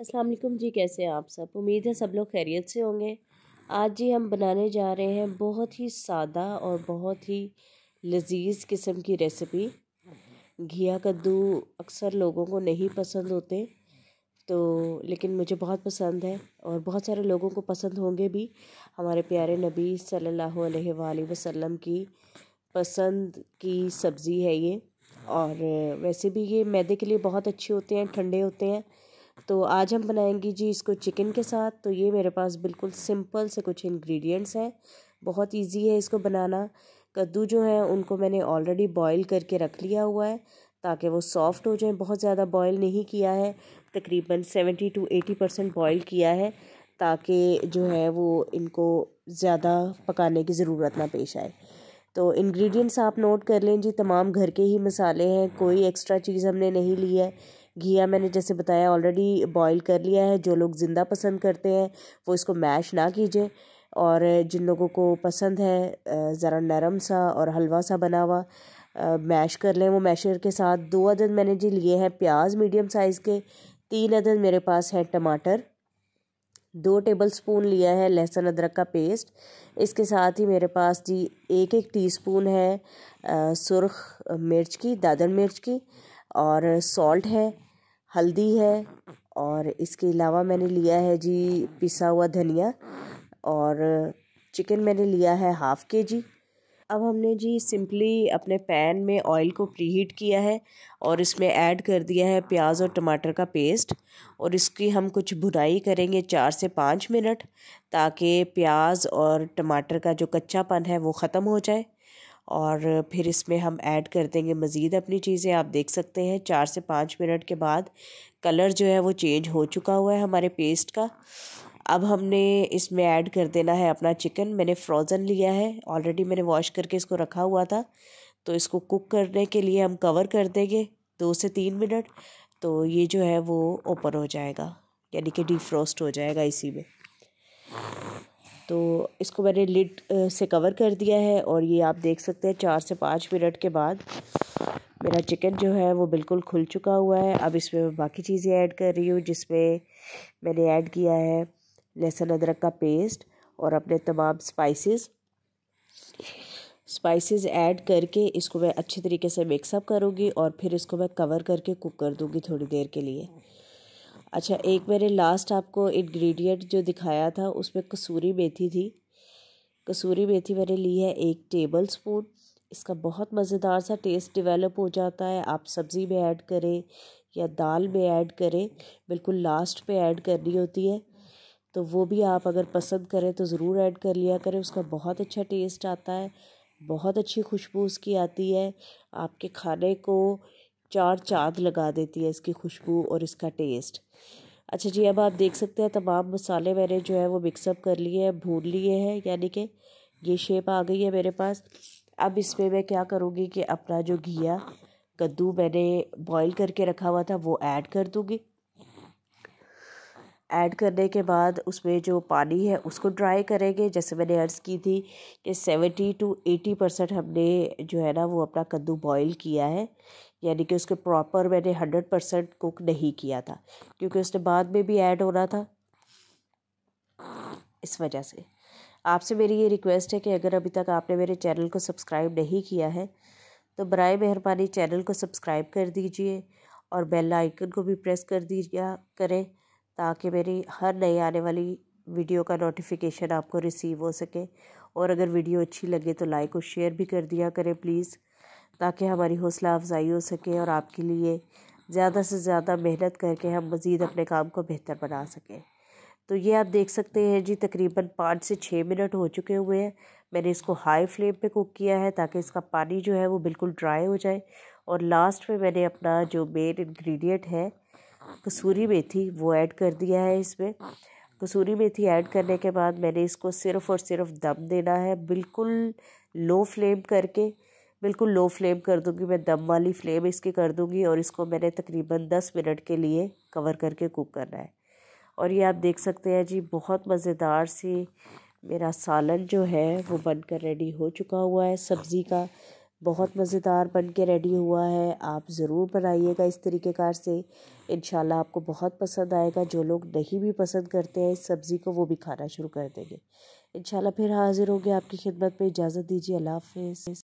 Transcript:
अस्सलाम वालेकुम जी कैसे हैं आप सब उम्मीद है सब लोग खैरियत से होंगे आज जी हम बनाने जा रहे हैं बहुत ही सादा और बहुत ही लजीज किस्म की रेसिपी घिया कद्दू अक्सर लोगों को नहीं पसंद होते तो लेकिन मुझे बहुत पसंद है और बहुत सारे लोगों को पसंद होंगे भी हमारे प्यारे नबी सल्लल्लाहु अलैहि वसल्लम की पसंद की सब्ज़ी है ये और वैसे भी ये मैदे के लिए बहुत अच्छे होते हैं ठंडे होते हैं तो आज हम बनाएंगे जी इसको चिकन के साथ तो ये मेरे पास बिल्कुल सिंपल से कुछ इंग्रेडिएंट्स हैं बहुत इजी है इसको बनाना कद्दू जो है उनको मैंने ऑलरेडी बॉईल करके रख लिया हुआ है ताकि वो सॉफ़्ट हो जाए बहुत ज़्यादा बॉईल नहीं किया है तकरीबन seventy two eighty percent boil किया है ताकि जो है वो इनको ज़्यादा पकाने की ज़रूरत ना पेश आए तो इन्ग्रीडियंट्स आप नोट कर लें जी तमाम घर के ही मसाले हैं कोई एक्स्ट्रा चीज़ हमने नहीं ली है घिया मैंने जैसे बताया ऑलरेडी बॉईल कर लिया है जो लोग ज़िंदा पसंद करते हैं वो इसको मैश ना कीजिए और जिन लोगों को पसंद है ज़रा नरम सा और हलवा सा बना हुआ मैश कर लें वो मैशर के साथ दो अदद मैंने जी लिए हैं प्याज मीडियम साइज़ के तीन अदद मेरे पास हैं टमाटर दो टेबल स्पून लिया है लहसुन अदरक का पेस्ट इसके साथ ही मेरे पास जी एक एक टीस्पून है सुरख मिर्च की दादर मिर्च की और सॉल्ट है हल्दी है और इसके अलावा मैंने लिया है जी पिसा हुआ धनिया और चिकन मैंने लिया है हाफ़ के जी अब हमने जी सिंपली अपने पैन में ऑयल को प्रीहीट हीट किया है और इसमें ऐड कर दिया है प्याज और टमाटर का पेस्ट और इसकी हम कुछ भुनाई करेंगे चार से पाँच मिनट ताकि प्याज और टमाटर का जो कच्चापन है वो ख़त्म हो जाए और फिर इसमें हम ऐड कर देंगे मज़ीद अपनी चीज़ें आप देख सकते हैं चार से पाँच मिनट के बाद कलर जो है वो चेंज हो चुका हुआ है हमारे पेस्ट का अब हमने इसमें ऐड कर देना है अपना चिकन मैंने फ्रोज़न लिया है ऑलरेडी मैंने वॉश करके इसको रखा हुआ था तो इसको कुक करने के लिए हम कवर कर देंगे दो से तीन मिनट तो ये जो है वो ओपन हो जाएगा यानी कि डिफ्रोस्ट हो जाएगा इसी में तो इसको मैंने लिड से कवर कर दिया है और ये आप देख सकते हैं चार से पाँच मिनट के बाद मेरा चिकन जो है वो बिल्कुल खुल चुका हुआ है अब इसमें मैं बाकी चीज़ें ऐड कर रही हूँ जिसमें मैंने ऐड किया है लहसुन अदरक का पेस्ट और अपने तमाम स्पाइसेस स्पाइसेस ऐड करके इसको मैं अच्छे तरीके से मिक्सअप करूँगी और फिर इसको मैं कवर करके कुक कर दूँगी थोड़ी देर के लिए अच्छा एक मैंने लास्ट आपको इंग्रेडिएंट जो दिखाया था उसमें कसूरी मेथी थी कसूरी मेथी मैंने ली है एक टेबल स्पून इसका बहुत मज़ेदार सा टेस्ट डेवलप हो जाता है आप सब्ज़ी में ऐड करें या दाल में ऐड करें बिल्कुल लास्ट पे ऐड करनी होती है तो वो भी आप अगर पसंद करें तो ज़रूर ऐड कर लिया करें उसका बहुत अच्छा टेस्ट आता है बहुत अच्छी खुशबू उसकी आती है आपके खाने को चार चाँद लगा देती है इसकी खुशबू और इसका टेस्ट अच्छा जी अब आप देख सकते हैं तमाम मसाले मैंने जो है वो मिक्सअप कर लिए हैं भून लिए हैं यानी कि ये शेप आ गई है मेरे पास अब इसमें मैं क्या करूँगी कि अपना जो घिया कद्दू मैंने बॉईल करके रखा हुआ था वो ऐड कर दूँगी ऐड करने के बाद उसमें जो पानी है उसको ड्राई करेंगे जैसे मैंने अर्ज़ की थी कि सेवेंटी टू एटी परसेंट हमने जो है ना वो अपना कद्दू बॉईल किया है यानी कि उसके प्रॉपर मैंने हंड्रेड परसेंट कुक नहीं किया था क्योंकि उसने बाद में भी ऐड होना था इस वजह से आपसे मेरी ये रिक्वेस्ट है कि अगर अभी तक आपने मेरे चैनल को सब्सक्राइब नहीं किया है तो बर मेहरबानी चैनल को सब्सक्राइब कर दीजिए और बेल आइकन को भी प्रेस कर दीजिए करें ताकि मेरी हर नई आने वाली वीडियो का नोटिफिकेशन आपको रिसीव हो सके और अगर वीडियो अच्छी लगे तो लाइक और शेयर भी कर दिया करें प्लीज़ ताकि हमारी हौसला अफजाई हो सके और आपके लिए ज़्यादा से ज़्यादा मेहनत करके हम मज़ीद अपने काम को बेहतर बना सकें तो ये आप देख सकते हैं जी तकरीबन पाँच से छः मिनट हो चुके हुए हैं मैंने इसको हाई फ्लेम पे कुक किया है ताकि इसका पानी जो है वो बिल्कुल ड्राई हो जाए और लास्ट में मैंने अपना जो मेन इंग्रेडिएंट है कसूरी मेथी वो ऐड कर दिया है इसमें कसूरी मेथी ऐड करने के बाद मैंने इसको सिर्फ और सिर्फ दम देना है बिल्कुल लो फ्लेम करके बिल्कुल लो फ्लेम कर दूंगी मैं दम वाली फ्लेम इसकी कर दूंगी और इसको मैंने तकरीबन दस मिनट के लिए कवर करके कुक करना है और ये आप देख सकते हैं जी बहुत मज़ेदार सी मेरा सालन जो है वो बनकर रेडी हो चुका हुआ है सब्ज़ी का बहुत मज़ेदार बन के रेडी हुआ है आप ज़रूर बनाइएगा इस तरीक़ेकार से इन आपको बहुत पसंद आएगा जो लोग नहीं भी पसंद करते हैं इस सब्ज़ी को वो भी खाना शुरू कर देंगे इन फिर हाज़िर होंगे आपकी खिदमत में इजाज़त दीजिए अल्लाह हाफि